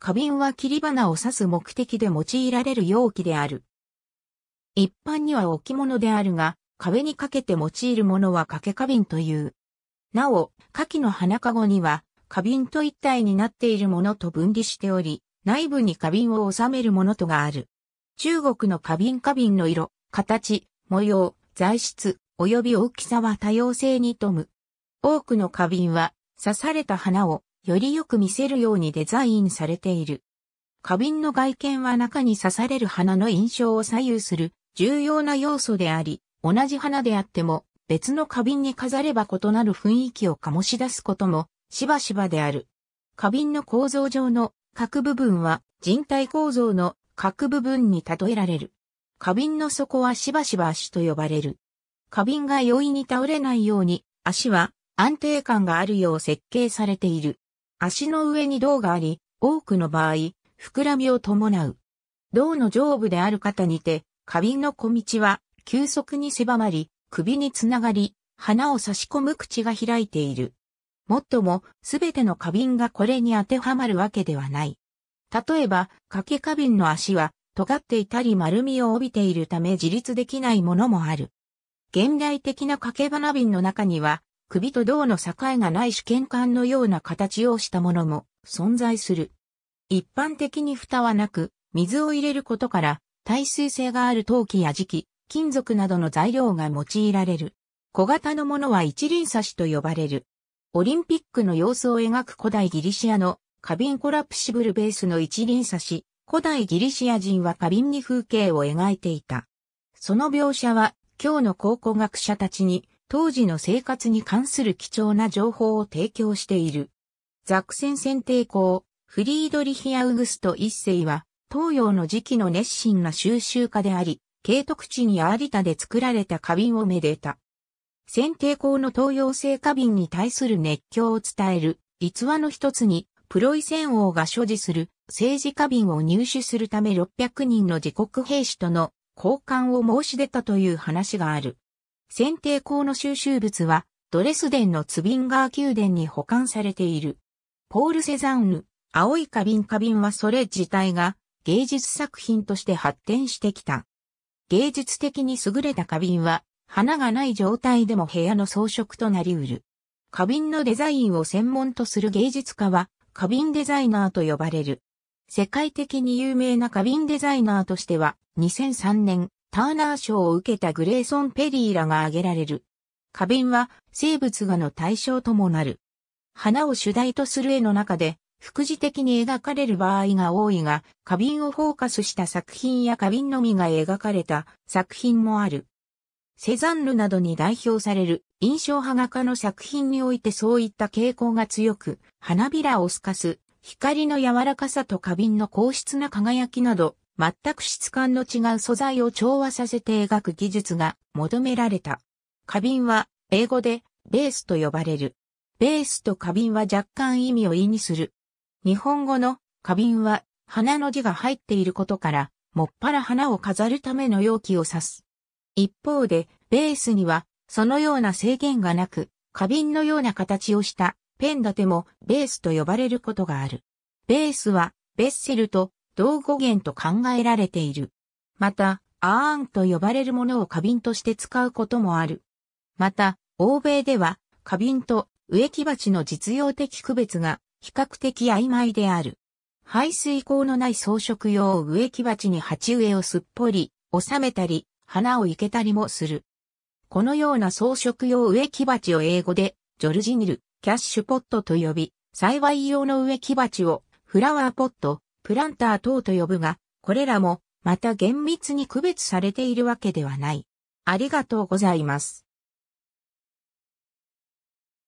花瓶は切り花を刺す目的で用いられる容器である。一般には置物であるが、壁にかけて用いるものは掛け花瓶という。なお、花器の花かごには、花瓶と一体になっているものと分離しており、内部に花瓶を収めるものとがある。中国の花瓶花瓶の色、形、模様、材質、及び大きさは多様性に富む。多くの花瓶は、刺された花をよりよく見せるようにデザインされている。花瓶の外見は中に刺される花の印象を左右する重要な要素であり、同じ花であっても別の花瓶に飾れば異なる雰囲気を醸し出すこともしばしばである。花瓶の構造上の各部分は人体構造の各部分に例えられる。花瓶の底はしばしば足と呼ばれる。花瓶が容易に倒れないように足は安定感があるよう設計されている。足の上に銅があり、多くの場合、膨らみを伴う。銅の上部である方にて、花瓶の小道は、急速に狭まり、首につながり、花を差し込む口が開いている。もっとも、すべての花瓶がこれに当てはまるわけではない。例えば、掛け花瓶の足は、尖っていたり丸みを帯びているため自立できないものもある。現代的な掛け花瓶の中には、首と胴の境がない主権管のような形をしたものも存在する。一般的に蓋はなく、水を入れることから、耐水性がある陶器や磁器、金属などの材料が用いられる。小型のものは一輪差しと呼ばれる。オリンピックの様子を描く古代ギリシアの花瓶コラプシブルベースの一輪差し、古代ギリシア人は花瓶に風景を描いていた。その描写は今日の考古学者たちに当時の生活に関する貴重な情報を提供している。ザクセン選定校、フリードリヒ・アウグスト一世は、東洋の時期の熱心な収集家であり、慶徳地に有田で作られた花瓶をめでた。選定校の東洋製花瓶に対する熱狂を伝える逸話の一つに、プロイセン王が所持する政治花瓶を入手するため600人の自国兵士との交換を申し出たという話がある。選定校の収集物は、ドレスデンのツビンガー宮殿に保管されている。ポール・セザンヌ、青い花瓶花瓶はそれ自体が芸術作品として発展してきた。芸術的に優れた花瓶は、花がない状態でも部屋の装飾となり得る。花瓶のデザインを専門とする芸術家は、花瓶デザイナーと呼ばれる。世界的に有名な花瓶デザイナーとしては、2003年、ターナー賞を受けたグレーソン・ペリーらが挙げられる。花瓶は生物画の対象ともなる。花を主題とする絵の中で、副次的に描かれる場合が多いが、花瓶をフォーカスした作品や花瓶のみが描かれた作品もある。セザンヌなどに代表される印象派画家の作品においてそういった傾向が強く、花びらを透かす、光の柔らかさと花瓶の硬質な輝きなど、全く質感の違う素材を調和させて描く技術が求められた。花瓶は英語でベースと呼ばれる。ベースと花瓶は若干意味を意味する。日本語の花瓶は花の字が入っていることから、もっぱら花を飾るための容器を指す。一方で、ベースにはそのような制限がなく、花瓶のような形をしたペン立てもベースと呼ばれることがある。ベースはベッセルと同語源と考えられている。また、アーンと呼ばれるものを花瓶として使うこともある。また、欧米では花瓶と植木鉢の実用的区別が比較的曖昧である。排水口のない装飾用植木鉢に鉢植えをすっぽり、収めたり、花を生けたりもする。このような装飾用植木鉢を英語で、ジョルジニル、キャッシュポットと呼び、栽培用の植木鉢を、フラワーポット、プランター等と呼ぶが、これらもまた厳密に区別されているわけではない。ありがとうございます。